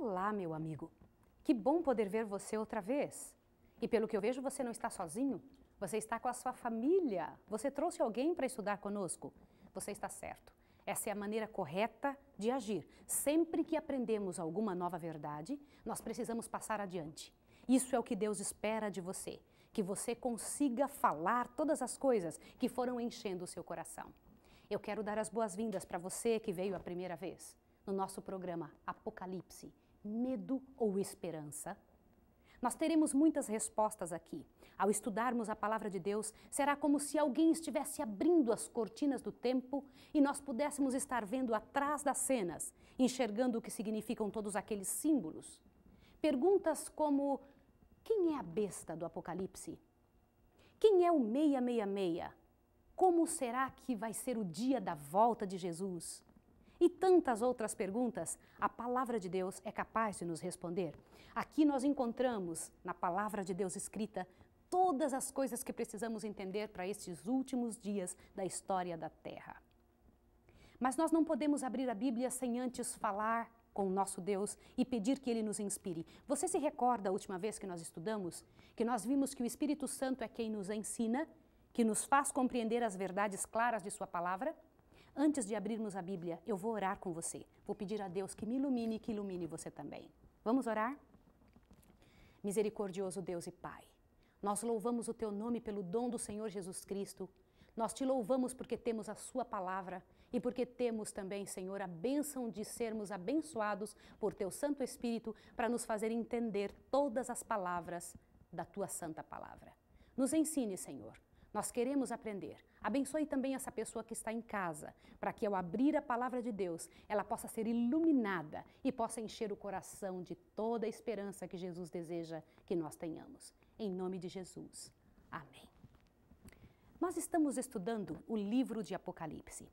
Olá, meu amigo. Que bom poder ver você outra vez. E pelo que eu vejo, você não está sozinho. Você está com a sua família. Você trouxe alguém para estudar conosco. Você está certo. Essa é a maneira correta de agir. Sempre que aprendemos alguma nova verdade, nós precisamos passar adiante. Isso é o que Deus espera de você, que você consiga falar todas as coisas que foram enchendo o seu coração. Eu quero dar as boas-vindas para você que veio a primeira vez no nosso programa Apocalipse medo ou esperança? Nós teremos muitas respostas aqui. Ao estudarmos a palavra de Deus, será como se alguém estivesse abrindo as cortinas do tempo e nós pudéssemos estar vendo atrás das cenas, enxergando o que significam todos aqueles símbolos. Perguntas como: quem é a besta do Apocalipse? Quem é o 666? Como será que vai ser o dia da volta de Jesus? e tantas outras perguntas a palavra de Deus é capaz de nos responder. Aqui nós encontramos, na palavra de Deus escrita, todas as coisas que precisamos entender para estes últimos dias da história da Terra. Mas nós não podemos abrir a Bíblia sem antes falar com o nosso Deus e pedir que Ele nos inspire. Você se recorda a última vez que nós estudamos que nós vimos que o Espírito Santo é quem nos ensina, que nos faz compreender as verdades claras de Sua palavra? Antes de abrirmos a Bíblia, eu vou orar com você. Vou pedir a Deus que me ilumine e que ilumine você também. Vamos orar? Misericordioso Deus e Pai, nós louvamos o teu nome pelo dom do Senhor Jesus Cristo. Nós te louvamos porque temos a Sua palavra e porque temos também, Senhor, a bênção de sermos abençoados por Teu Santo Espírito para nos fazer entender todas as palavras da Tua Santa Palavra. Nos ensine, Senhor, nós queremos aprender. Abençoe também essa pessoa que está em casa, para que ao abrir a palavra de Deus, ela possa ser iluminada e possa encher o coração de toda a esperança que Jesus deseja que nós tenhamos. Em nome de Jesus. Amém. Nós estamos estudando o livro de Apocalipse.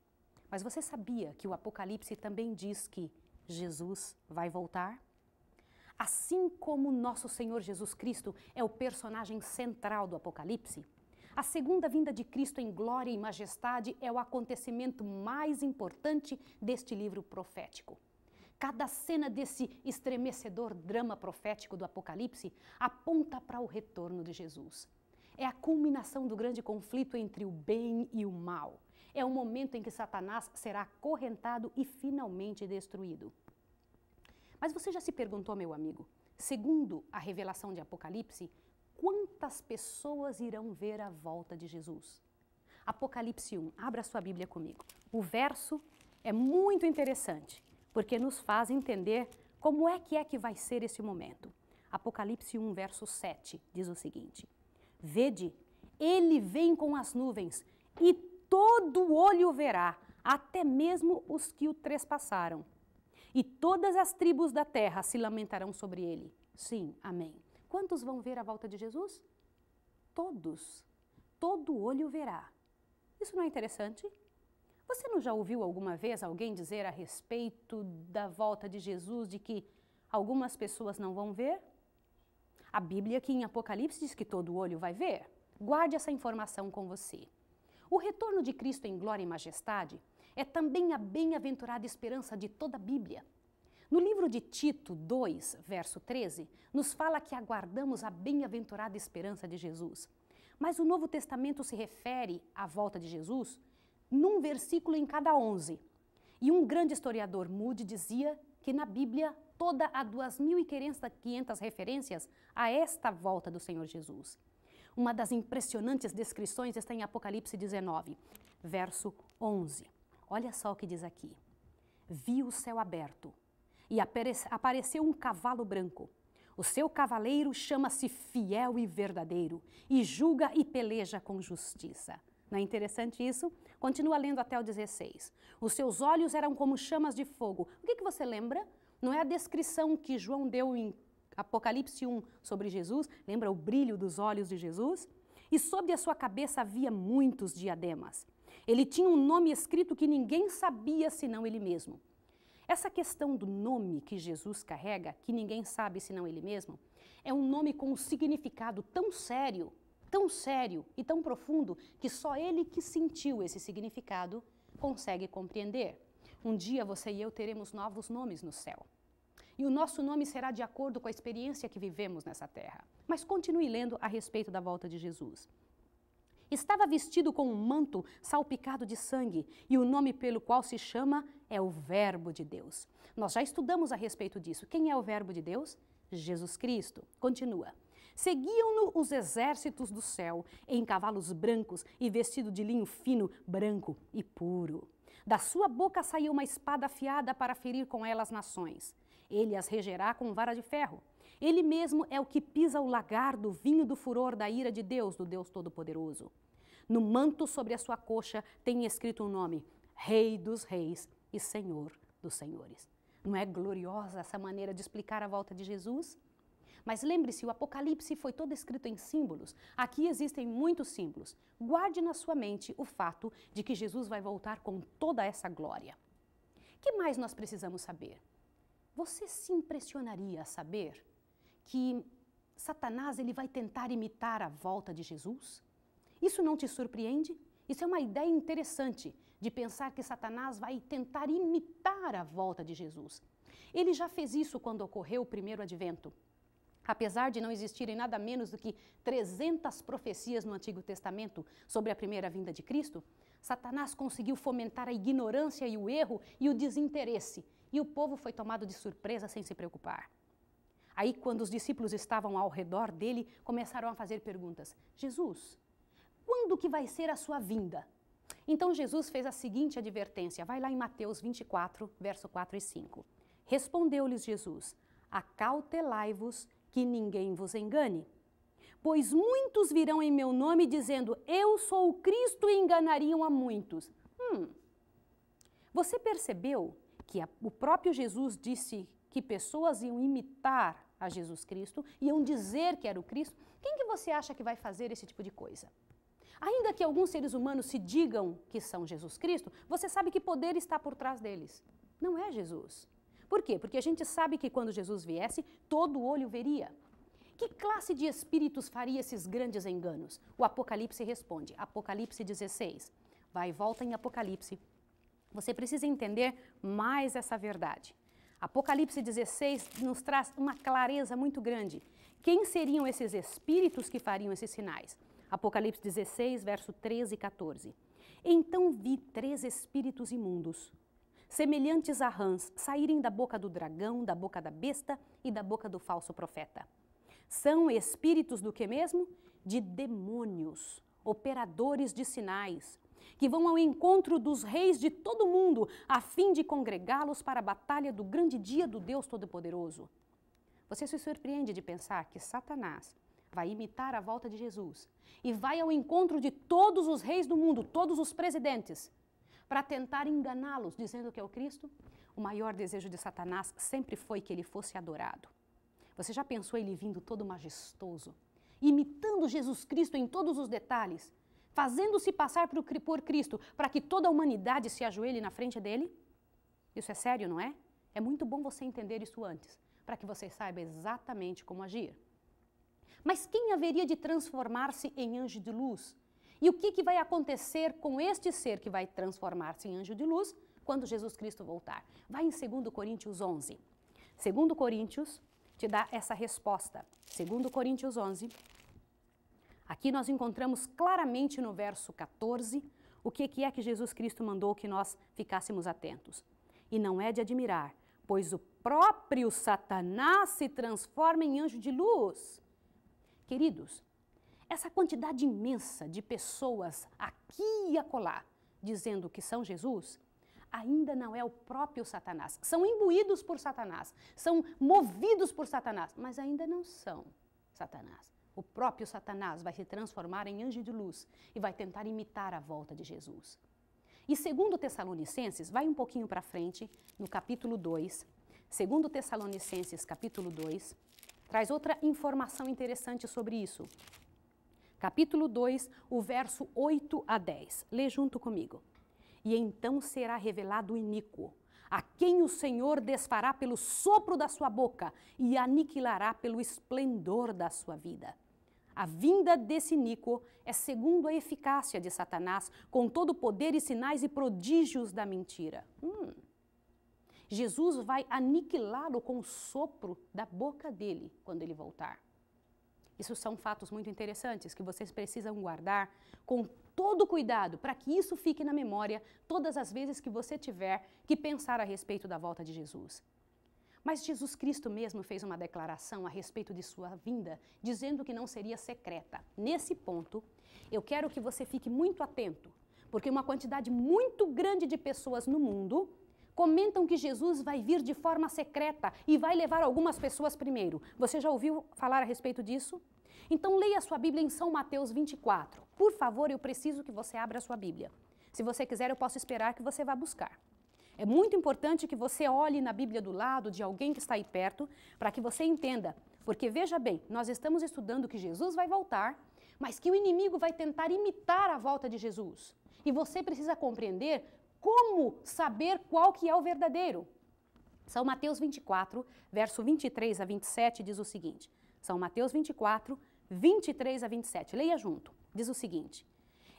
Mas você sabia que o Apocalipse também diz que Jesus vai voltar? Assim como nosso Senhor Jesus Cristo é o personagem central do Apocalipse, a segunda vinda de Cristo em glória e majestade é o acontecimento mais importante deste livro profético. Cada cena desse estremecedor drama profético do Apocalipse aponta para o retorno de Jesus. É a culminação do grande conflito entre o bem e o mal. É o momento em que Satanás será acorrentado e finalmente destruído. Mas você já se perguntou, meu amigo, segundo a revelação de Apocalipse, quantas pessoas irão ver a volta de Jesus? Apocalipse 1, abra sua Bíblia comigo. O verso é muito interessante, porque nos faz entender como é que é que vai ser esse momento. Apocalipse 1, verso 7, diz o seguinte: Vede, ele vem com as nuvens, e todo olho verá, até mesmo os que o trespassaram. E todas as tribos da terra se lamentarão sobre ele. Sim, amém. Quantos vão ver a volta de Jesus? Todos. Todo olho verá. Isso não é interessante? Você não já ouviu alguma vez alguém dizer a respeito da volta de Jesus de que algumas pessoas não vão ver? A Bíblia aqui em Apocalipse diz que todo olho vai ver. Guarde essa informação com você. O retorno de Cristo em glória e majestade é também a bem-aventurada esperança de toda a Bíblia. No livro de Tito 2, verso 13, nos fala que aguardamos a bem-aventurada esperança de Jesus. Mas o Novo Testamento se refere à volta de Jesus num versículo em cada 11. E um grande historiador, Moody, dizia que na Bíblia toda há 2.500 referências a esta volta do Senhor Jesus. Uma das impressionantes descrições está em Apocalipse 19, verso 11. Olha só o que diz aqui: Vi o céu aberto e apareceu um cavalo branco. O seu cavaleiro chama-se Fiel e Verdadeiro, e julga e peleja com justiça. Não é interessante isso? Continua lendo até o 16. Os seus olhos eram como chamas de fogo. O que, que você lembra? Não é a descrição que João deu em Apocalipse 1 sobre Jesus? Lembra o brilho dos olhos de Jesus? E sobre a sua cabeça havia muitos diademas. Ele tinha um nome escrito que ninguém sabia senão ele mesmo. Essa questão do nome que Jesus carrega, que ninguém sabe senão ele mesmo, é um nome com um significado tão sério, tão sério e tão profundo que só ele que sentiu esse significado consegue compreender. Um dia você e eu teremos novos nomes no céu. E o nosso nome será de acordo com a experiência que vivemos nessa terra. Mas continue lendo a respeito da volta de Jesus. Estava vestido com um manto salpicado de sangue, e o nome pelo qual se chama é o Verbo de Deus. Nós já estudamos a respeito disso. Quem é o Verbo de Deus? Jesus Cristo. Continua. Seguiam-no os exércitos do céu, em cavalos brancos e vestido de linho fino, branco e puro. Da sua boca saiu uma espada afiada para ferir com ela as nações. Ele as regerá com vara de ferro ele mesmo é o que pisa o lagar do vinho do furor da ira de Deus, do Deus Todo-Poderoso. No manto sobre a sua coxa tem escrito o um nome: Rei dos Reis e Senhor dos Senhores. Não é gloriosa essa maneira de explicar a volta de Jesus? Mas lembre-se, o Apocalipse foi todo escrito em símbolos. Aqui existem muitos símbolos. Guarde na sua mente o fato de que Jesus vai voltar com toda essa glória. Que mais nós precisamos saber? Você se impressionaria a saber que Satanás ele vai tentar imitar a volta de Jesus? Isso não te surpreende? Isso é uma ideia interessante de pensar que Satanás vai tentar imitar a volta de Jesus. Ele já fez isso quando ocorreu o primeiro advento. Apesar de não existirem nada menos do que 300 profecias no Antigo Testamento sobre a primeira vinda de Cristo, Satanás conseguiu fomentar a ignorância e o erro e o desinteresse, e o povo foi tomado de surpresa sem se preocupar. Aí, quando os discípulos estavam ao redor dele, começaram a fazer perguntas: Jesus, quando que vai ser a sua vinda? Então Jesus fez a seguinte advertência, vai lá em Mateus 24, verso 4 e 5. Respondeu-lhes Jesus: Acautelai-vos que ninguém vos engane. Pois muitos virão em meu nome dizendo: Eu sou o Cristo, e enganariam a muitos. Hum. Você percebeu que a, o próprio Jesus disse que pessoas iam imitar a Jesus Cristo, iam dizer que era o Cristo, quem que você acha que vai fazer esse tipo de coisa? Ainda que alguns seres humanos se digam que são Jesus Cristo, você sabe que poder está por trás deles. Não é Jesus. Por quê? Porque a gente sabe que quando Jesus viesse, todo olho veria. Que classe de espíritos faria esses grandes enganos? O Apocalipse responde, Apocalipse 16. Vai e volta em Apocalipse. Você precisa entender mais essa verdade. Apocalipse 16 nos traz uma clareza muito grande. Quem seriam esses espíritos que fariam esses sinais? Apocalipse 16, verso 13 e 14. Então vi três espíritos imundos, semelhantes a rãs, saírem da boca do dragão, da boca da besta e da boca do falso profeta. São espíritos do que mesmo? De demônios, operadores de sinais, que vão ao encontro dos reis de todo mundo, a fim de congregá-los para a batalha do grande dia do Deus Todo-Poderoso. Você se surpreende de pensar que Satanás vai imitar a volta de Jesus e vai ao encontro de todos os reis do mundo, todos os presidentes, para tentar enganá-los, dizendo que é o Cristo? O maior desejo de Satanás sempre foi que ele fosse adorado. Você já pensou ele vindo todo majestoso, imitando Jesus Cristo em todos os detalhes? fazendo-se passar por Cristo, para que toda a humanidade se ajoelhe na frente dele? Isso é sério, não é? É muito bom você entender isso antes, para que você saiba exatamente como agir. Mas quem haveria de transformar-se em anjo de luz? E o que, que vai acontecer com este ser que vai transformar-se em anjo de luz quando Jesus Cristo voltar? Vai em 2 Coríntios 11. 2 Coríntios te dá essa resposta. 2 Coríntios 11, Aqui nós encontramos claramente no verso 14 o que é que Jesus Cristo mandou que nós ficássemos atentos. E não é de admirar, pois o próprio Satanás se transforma em anjo de luz. Queridos, essa quantidade imensa de pessoas aqui e acolá dizendo que são Jesus, ainda não é o próprio Satanás. São imbuídos por Satanás, são movidos por Satanás, mas ainda não são Satanás o próprio Satanás vai se transformar em anjo de luz e vai tentar imitar a volta de Jesus. E segundo Tessalonicenses, vai um pouquinho para frente, no capítulo 2, segundo Tessalonicenses, capítulo 2, traz outra informação interessante sobre isso. Capítulo 2, o verso 8 a 10. Lê junto comigo. E então será revelado o iníquo, a quem o Senhor desfará pelo sopro da sua boca e aniquilará pelo esplendor da sua vida a vinda desse Nico é segundo a eficácia de Satanás, com todo o poder e sinais e prodígios da mentira. Hum. Jesus vai aniquilá-lo com o sopro da boca dele quando ele voltar. Isso são fatos muito interessantes que vocês precisam guardar com todo cuidado para que isso fique na memória todas as vezes que você tiver que pensar a respeito da volta de Jesus. Mas Jesus Cristo mesmo fez uma declaração a respeito de sua vinda, dizendo que não seria secreta. Nesse ponto, eu quero que você fique muito atento, porque uma quantidade muito grande de pessoas no mundo comentam que Jesus vai vir de forma secreta e vai levar algumas pessoas primeiro. Você já ouviu falar a respeito disso? Então leia sua Bíblia em São Mateus 24. Por favor, eu preciso que você abra a sua Bíblia. Se você quiser, eu posso esperar que você vá buscar. É muito importante que você olhe na Bíblia do lado de alguém que está aí perto, para que você entenda. Porque veja bem, nós estamos estudando que Jesus vai voltar, mas que o inimigo vai tentar imitar a volta de Jesus. E você precisa compreender como saber qual que é o verdadeiro. São Mateus 24, verso 23 a 27 diz o seguinte: São Mateus 24, 23 a 27. Leia junto. Diz o seguinte: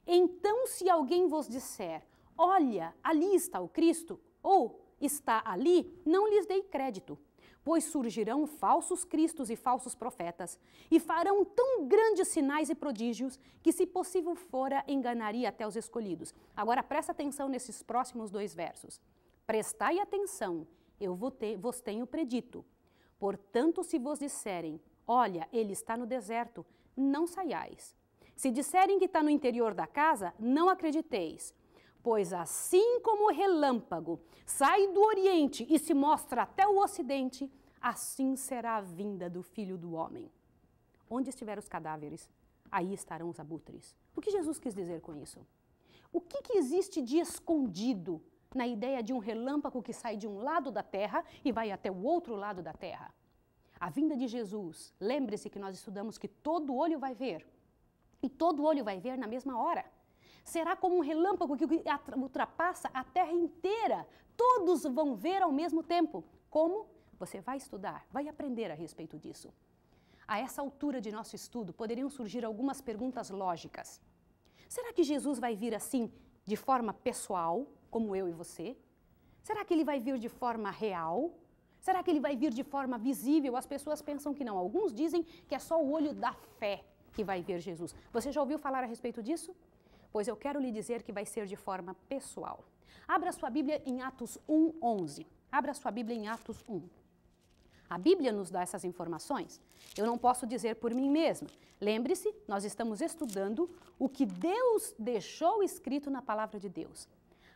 Então, se alguém vos disser, Olha, ali está o Cristo, ou está ali, não lhes dei crédito, pois surgirão falsos cristos e falsos profetas, e farão tão grandes sinais e prodígios que, se possível fora, enganaria até os escolhidos. Agora presta atenção nesses próximos dois versos. Prestai atenção, eu vos tenho predito. Portanto, se vos disserem, olha, ele está no deserto, não saiais. Se disserem que está no interior da casa, não acrediteis Pois assim como o relâmpago sai do Oriente e se mostra até o Ocidente, assim será a vinda do Filho do Homem. Onde estiver os cadáveres, aí estarão os abutres. O que Jesus quis dizer com isso? O que, que existe de escondido na ideia de um relâmpago que sai de um lado da terra e vai até o outro lado da terra? A vinda de Jesus, lembre-se que nós estudamos que todo olho vai ver. E todo olho vai ver na mesma hora será como um relâmpago que ultrapassa a terra inteira. Todos vão ver ao mesmo tempo. Como? Você vai estudar, vai aprender a respeito disso. A essa altura de nosso estudo, poderiam surgir algumas perguntas lógicas. Será que Jesus vai vir assim de forma pessoal, como eu e você? Será que ele vai vir de forma real? Será que ele vai vir de forma visível? As pessoas pensam que não. Alguns dizem que é só o olho da fé que vai ver Jesus. Você já ouviu falar a respeito disso? pois eu quero lhe dizer que vai ser de forma pessoal. Abra sua Bíblia em Atos 1:11. Abra sua Bíblia em Atos 1. A Bíblia nos dá essas informações. Eu não posso dizer por mim mesma. Lembre-se, nós estamos estudando o que Deus deixou escrito na palavra de Deus.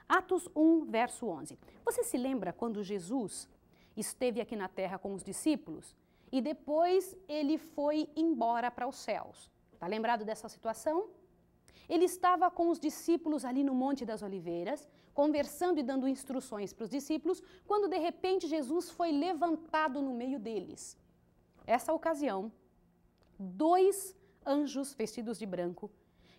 Atos 1, verso 11. Você se lembra quando Jesus esteve aqui na terra com os discípulos e depois ele foi embora para os céus? Está lembrado dessa situação? Ele estava com os discípulos ali no Monte das Oliveiras, conversando e dando instruções para os discípulos, quando de repente Jesus foi levantado no meio deles. Essa ocasião, dois anjos vestidos de branco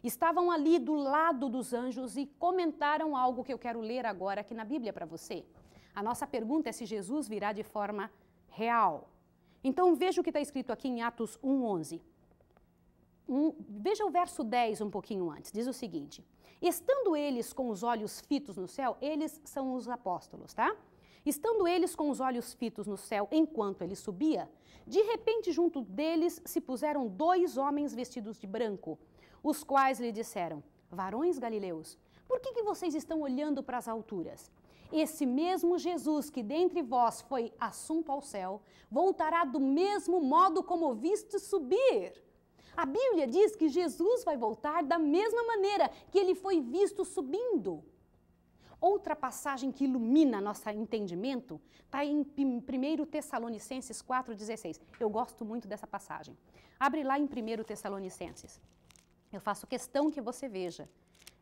estavam ali do lado dos anjos e comentaram algo que eu quero ler agora aqui na Bíblia para você. A nossa pergunta é se Jesus virá de forma real. Então veja o que está escrito aqui em Atos 1,11. Um, veja o verso 10 um pouquinho antes, diz o seguinte: Estando eles com os olhos fitos no céu, eles são os apóstolos, tá? Estando eles com os olhos fitos no céu enquanto ele subia, de repente junto deles se puseram dois homens vestidos de branco, os quais lhe disseram: Varões galileus, por que, que vocês estão olhando para as alturas? Esse mesmo Jesus que dentre vós foi assunto ao céu, voltará do mesmo modo como o viste subir. A Bíblia diz que Jesus vai voltar da mesma maneira que ele foi visto subindo. Outra passagem que ilumina nosso entendimento está em 1 Tessalonicenses 4,16. Eu gosto muito dessa passagem. Abre lá em 1 Tessalonicenses. Eu faço questão que você veja.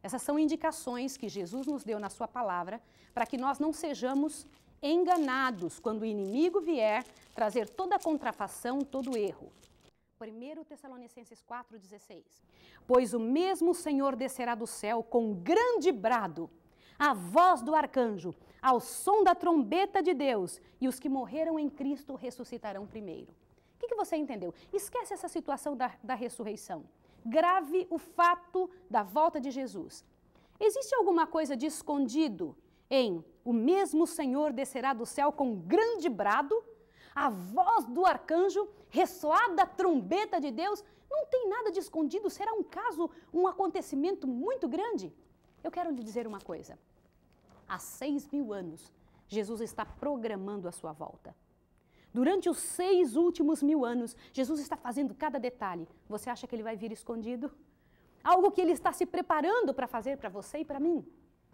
Essas são indicações que Jesus nos deu na sua palavra para que nós não sejamos enganados quando o inimigo vier trazer toda a contrafação, todo o erro. 1 Tessalonicenses 4,16. Pois o mesmo Senhor descerá do céu com grande brado, a voz do arcanjo, ao som da trombeta de Deus, e os que morreram em Cristo ressuscitarão primeiro. O que, que você entendeu? Esquece essa situação da, da ressurreição. Grave o fato da volta de Jesus. Existe alguma coisa de escondido em o mesmo Senhor descerá do céu com grande brado, a voz do arcanjo, ressoada a trombeta de Deus, não tem nada de escondido, será um caso, um acontecimento muito grande. Eu quero lhe dizer uma coisa. Há seis mil anos, Jesus está programando a sua volta. Durante os seis últimos mil anos, Jesus está fazendo cada detalhe. Você acha que ele vai vir escondido? Algo que ele está se preparando para fazer para você e para mim.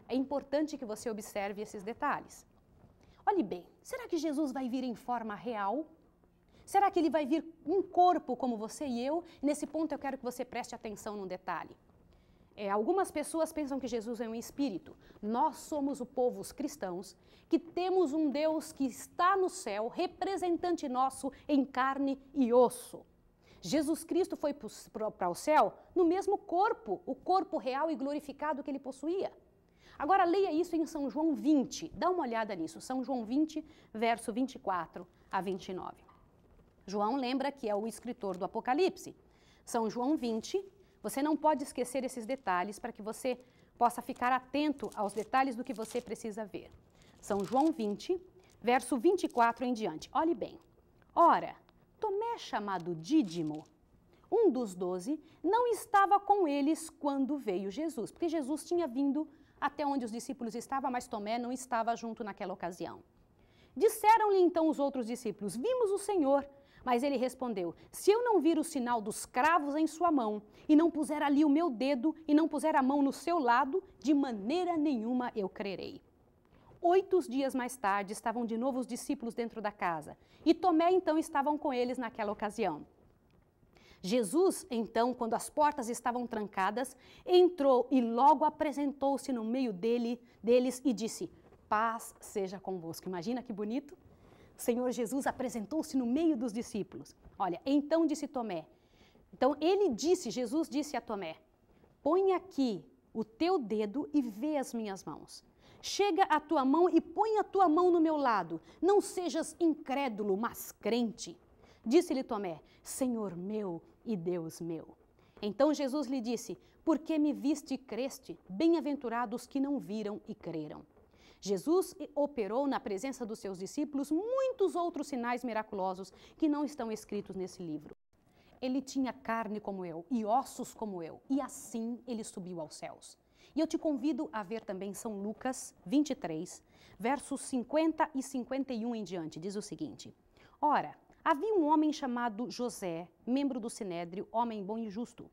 É importante que você observe esses detalhes. Olhe bem, será que Jesus vai vir em forma real? Será que ele vai vir em corpo como você e eu? Nesse ponto eu quero que você preste atenção num detalhe. É, algumas pessoas pensam que Jesus é um espírito. Nós somos o povo, os cristãos, que temos um Deus que está no céu, representante nosso em carne e osso. Jesus Cristo foi para o céu no mesmo corpo, o corpo real e glorificado que ele possuía. Agora leia isso em São João 20, dá uma olhada nisso, São João 20, verso 24 a 29. João lembra que é o escritor do Apocalipse. São João 20, você não pode esquecer esses detalhes para que você possa ficar atento aos detalhes do que você precisa ver. São João 20, verso 24 em diante. Olhe bem. Ora, Tomé, chamado Dídimo, um dos doze, não estava com eles quando veio Jesus, porque Jesus tinha vindo até onde os discípulos estavam, mas Tomé não estava junto naquela ocasião. Disseram-lhe então os outros discípulos: Vimos o Senhor. Mas ele respondeu: Se eu não vir o sinal dos cravos em sua mão, e não puser ali o meu dedo, e não puser a mão no seu lado, de maneira nenhuma eu crerei. Oito dias mais tarde estavam de novo os discípulos dentro da casa, e Tomé então estavam com eles naquela ocasião. Jesus, então, quando as portas estavam trancadas, entrou e logo apresentou-se no meio dele, deles e disse: Paz seja convosco. Imagina que bonito? O Senhor Jesus apresentou-se no meio dos discípulos. Olha, então disse Tomé. Então ele disse, Jesus disse a Tomé: Põe aqui o teu dedo e vê as minhas mãos. Chega a tua mão e põe a tua mão no meu lado. Não sejas incrédulo, mas crente. Disse-lhe Tomé: Senhor meu e Deus meu. Então Jesus lhe disse: Por que me viste e creste? Bem-aventurados que não viram e creram. Jesus operou na presença dos seus discípulos muitos outros sinais miraculosos que não estão escritos nesse livro. Ele tinha carne como eu e ossos como eu, e assim ele subiu aos céus. E eu te convido a ver também São Lucas 23, versos 50 e 51 em diante. Diz o seguinte: Ora, Havia um homem chamado José, membro do sinédrio, homem bom e justo,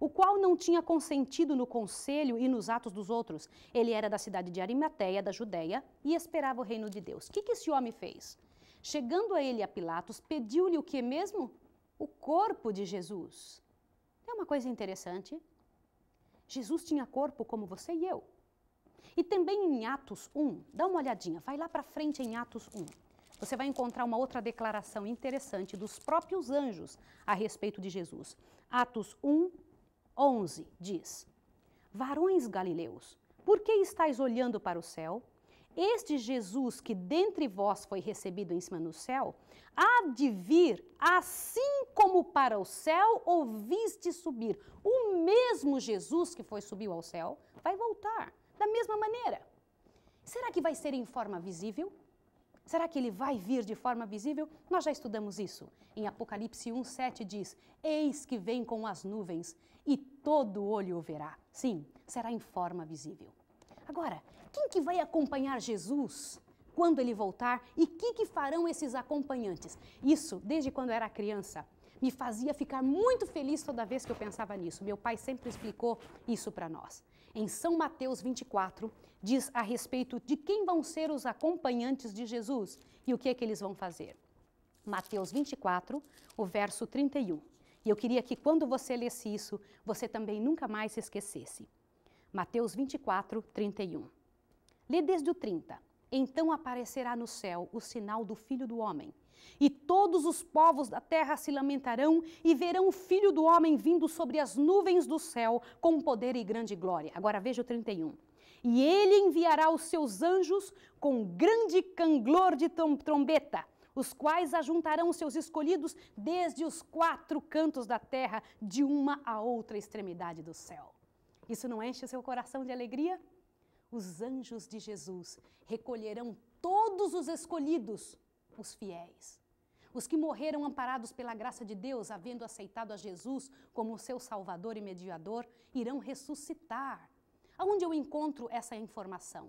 o qual não tinha consentido no conselho e nos atos dos outros. Ele era da cidade de Arimateia, da Judéia, e esperava o reino de Deus. O que, que esse homem fez? Chegando a ele a Pilatos, pediu-lhe o que mesmo? O corpo de Jesus. É uma coisa interessante. Jesus tinha corpo como você e eu. E também em Atos 1, dá uma olhadinha, vai lá para frente em Atos 1 você vai encontrar uma outra declaração interessante dos próprios anjos a respeito de Jesus. Atos 1, 11 diz: Varões galileus, por que estáis olhando para o céu? Este Jesus que dentre vós foi recebido em cima no céu, há de vir assim como para o céu ouviste subir. O mesmo Jesus que foi subiu ao céu vai voltar da mesma maneira. Será que vai ser em forma visível? Será que ele vai vir de forma visível? Nós já estudamos isso. Em Apocalipse 1,7 diz: Eis que vem com as nuvens, e todo olho o verá. Sim, será em forma visível. Agora, quem que vai acompanhar Jesus quando ele voltar e o que, que farão esses acompanhantes? Isso, desde quando era criança, me fazia ficar muito feliz toda vez que eu pensava nisso. Meu pai sempre explicou isso para nós em São Mateus 24, diz a respeito de quem vão ser os acompanhantes de Jesus e o que é que eles vão fazer. Mateus 24, o verso 31. E eu queria que quando você lesse isso, você também nunca mais se esquecesse. Mateus 24, 31. Lê desde o 30. Então aparecerá no céu o sinal do Filho do Homem e todos os povos da terra se lamentarão e verão o filho do homem vindo sobre as nuvens do céu com poder e grande glória. Agora veja o 31. E ele enviará os seus anjos com grande canglor de trombeta, os quais ajuntarão seus escolhidos desde os quatro cantos da terra, de uma a outra extremidade do céu. Isso não enche seu coração de alegria? Os anjos de Jesus recolherão todos os escolhidos os fiéis. Os que morreram amparados pela graça de Deus, havendo aceitado a Jesus como seu Salvador e Mediador, irão ressuscitar. Aonde eu encontro essa informação?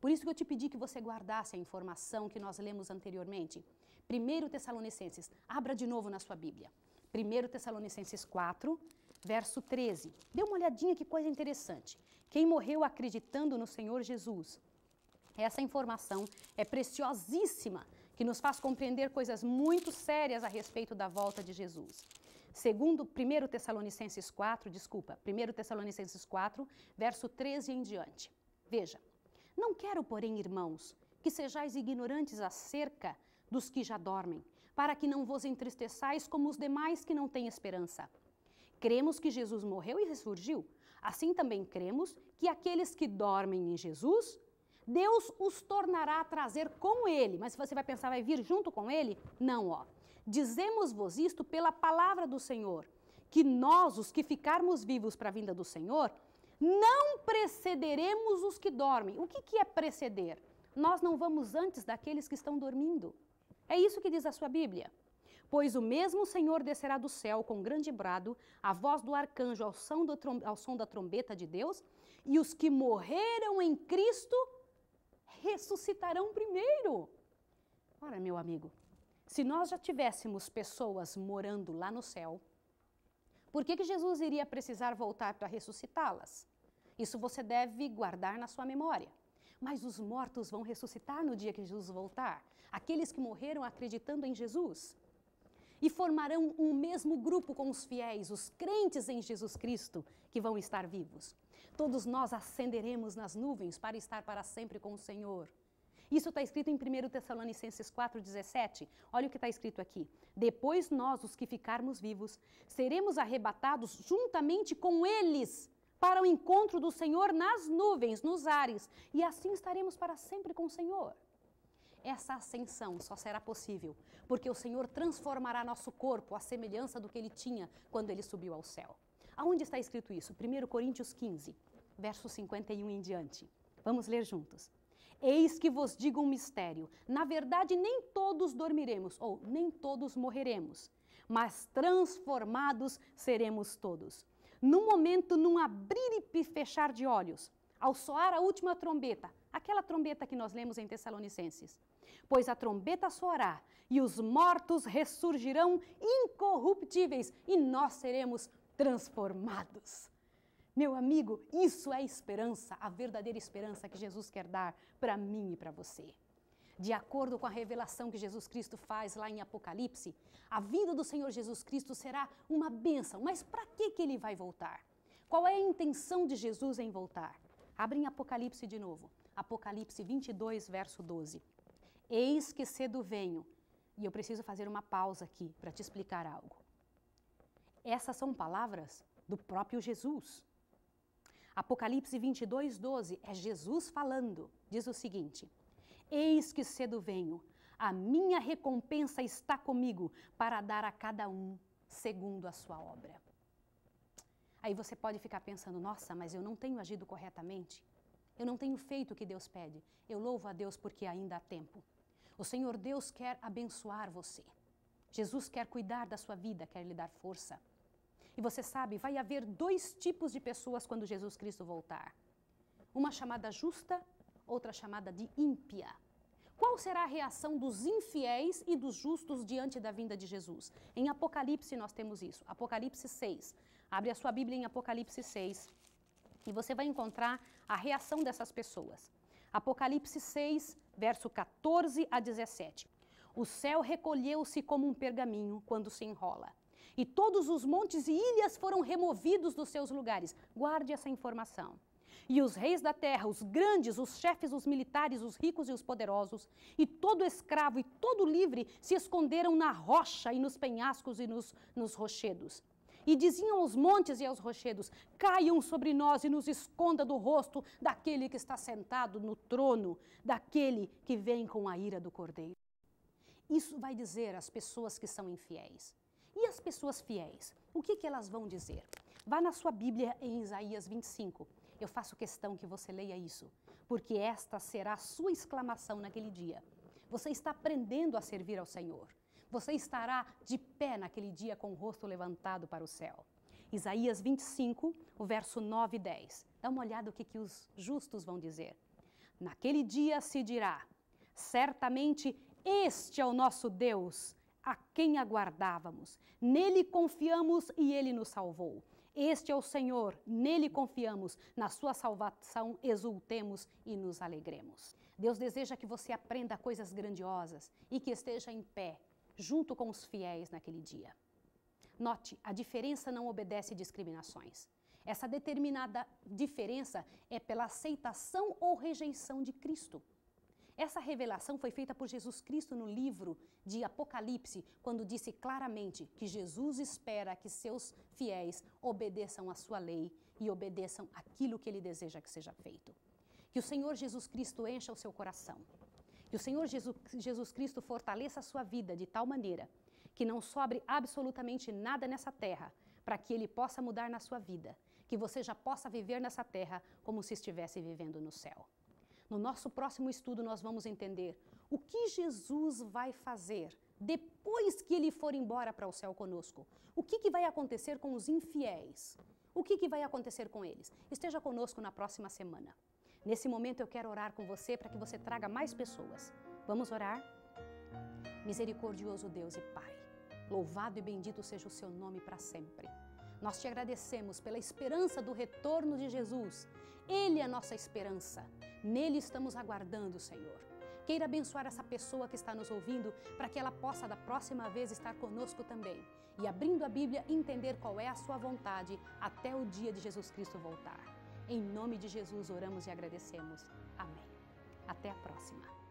Por isso que eu te pedi que você guardasse a informação que nós lemos anteriormente. 1 Tessalonicenses, abra de novo na sua Bíblia. 1 Tessalonicenses 4, verso 13. Dê uma olhadinha que coisa interessante. Quem morreu acreditando no Senhor Jesus. Essa informação é preciosíssima que nos faz compreender coisas muito sérias a respeito da volta de Jesus. Segundo 1 Tessalonicenses 4, desculpa, 1 Tessalonicenses 4, verso 13 em diante. Veja, não quero, porém, irmãos, que sejais ignorantes acerca dos que já dormem, para que não vos entristeçais como os demais que não têm esperança. Cremos que Jesus morreu e ressurgiu. Assim também cremos que aqueles que dormem em Jesus Deus os tornará a trazer com ele. Mas se você vai pensar, vai vir junto com ele? Não, ó. Dizemos-vos isto pela palavra do Senhor, que nós, os que ficarmos vivos para a vinda do Senhor, não precederemos os que dormem. O que, que é preceder? Nós não vamos antes daqueles que estão dormindo. É isso que diz a sua Bíblia. Pois o mesmo Senhor descerá do céu com grande brado, a voz do arcanjo ao som, do, ao som da trombeta de Deus, e os que morreram em Cristo ressuscitarão primeiro. Ora, meu amigo, se nós já tivéssemos pessoas morando lá no céu, por que, que Jesus iria precisar voltar para ressuscitá-las? Isso você deve guardar na sua memória. Mas os mortos vão ressuscitar no dia que Jesus voltar, aqueles que morreram acreditando em Jesus. E formarão um mesmo grupo com os fiéis, os crentes em Jesus Cristo, que vão estar vivos. Todos nós ascenderemos nas nuvens para estar para sempre com o Senhor. Isso está escrito em 1 Tessalonicenses 4,17. Olha o que está escrito aqui. Depois nós, os que ficarmos vivos, seremos arrebatados juntamente com eles para o encontro do Senhor nas nuvens, nos ares, e assim estaremos para sempre com o Senhor. Essa ascensão só será possível porque o Senhor transformará nosso corpo à semelhança do que ele tinha quando ele subiu ao céu. Aonde está escrito isso? 1 Coríntios 15 verso 51 em diante. Vamos ler juntos. Eis que vos digo um mistério: na verdade, nem todos dormiremos, ou nem todos morreremos, mas transformados seremos todos. Num momento, num abrir e fechar de olhos, ao soar a última trombeta, aquela trombeta que nós lemos em Tessalonicenses. Pois a trombeta soará e os mortos ressurgirão incorruptíveis e nós seremos transformados. Meu amigo, isso é esperança, a verdadeira esperança que Jesus quer dar para mim e para você. De acordo com a revelação que Jesus Cristo faz lá em Apocalipse, a vinda do Senhor Jesus Cristo será uma bênção, mas para que, que ele vai voltar? Qual é a intenção de Jesus em voltar? Abre em Apocalipse de novo. Apocalipse 22, verso 12. Eis que cedo venho. E eu preciso fazer uma pausa aqui para te explicar algo. Essas são palavras do próprio Jesus. Apocalipse 22, 12 é Jesus falando. Diz o seguinte: Eis que cedo venho, a minha recompensa está comigo para dar a cada um segundo a sua obra. Aí você pode ficar pensando: nossa, mas eu não tenho agido corretamente. Eu não tenho feito o que Deus pede. Eu louvo a Deus porque ainda há tempo. O Senhor Deus quer abençoar você. Jesus quer cuidar da sua vida, quer lhe dar força. E você sabe, vai haver dois tipos de pessoas quando Jesus Cristo voltar: uma chamada justa, outra chamada de ímpia. Qual será a reação dos infiéis e dos justos diante da vinda de Jesus? Em Apocalipse nós temos isso. Apocalipse 6. Abre a sua Bíblia em Apocalipse 6 e você vai encontrar a reação dessas pessoas. Apocalipse 6, verso 14 a 17. O céu recolheu-se como um pergaminho quando se enrola e todos os montes e ilhas foram removidos dos seus lugares. Guarde essa informação. E os reis da terra, os grandes, os chefes, os militares, os ricos e os poderosos, e todo escravo e todo livre se esconderam na rocha e nos penhascos e nos, nos rochedos. E diziam aos montes e aos rochedos: Caiam sobre nós e nos esconda do rosto daquele que está sentado no trono, daquele que vem com a ira do cordeiro. Isso vai dizer às pessoas que são infiéis. E as pessoas fiéis? O que, que elas vão dizer? Vá na sua Bíblia em Isaías 25. Eu faço questão que você leia isso, porque esta será a sua exclamação naquele dia. Você está aprendendo a servir ao Senhor. Você estará de pé naquele dia com o rosto levantado para o céu. Isaías 25, o verso 9 e 10. Dá uma olhada o que, que os justos vão dizer. Naquele dia se dirá: certamente este é o nosso Deus a quem aguardávamos. Nele confiamos e ele nos salvou. Este é o Senhor, nele confiamos, na sua salvação exultemos e nos alegremos. Deus deseja que você aprenda coisas grandiosas e que esteja em pé, junto com os fiéis naquele dia. Note, a diferença não obedece discriminações. Essa determinada diferença é pela aceitação ou rejeição de Cristo. Essa revelação foi feita por Jesus Cristo no livro de Apocalipse, quando disse claramente que Jesus espera que seus fiéis obedeçam à sua lei e obedeçam aquilo que ele deseja que seja feito. Que o Senhor Jesus Cristo encha o seu coração. Que o Senhor Jesus, Jesus Cristo fortaleça a sua vida de tal maneira que não sobre absolutamente nada nessa terra para que ele possa mudar na sua vida, que você já possa viver nessa terra como se estivesse vivendo no céu. No nosso próximo estudo, nós vamos entender o que Jesus vai fazer depois que ele for embora para o céu conosco. O que, que vai acontecer com os infiéis? O que, que vai acontecer com eles? Esteja conosco na próxima semana. Nesse momento, eu quero orar com você para que você traga mais pessoas. Vamos orar? Misericordioso Deus e Pai, louvado e bendito seja o seu nome para sempre. Nós te agradecemos pela esperança do retorno de Jesus. Ele é a nossa esperança. Nele estamos aguardando, Senhor. Queira abençoar essa pessoa que está nos ouvindo para que ela possa da próxima vez estar conosco também e abrindo a Bíblia entender qual é a sua vontade até o dia de Jesus Cristo voltar. Em nome de Jesus oramos e agradecemos. Amém. Até a próxima.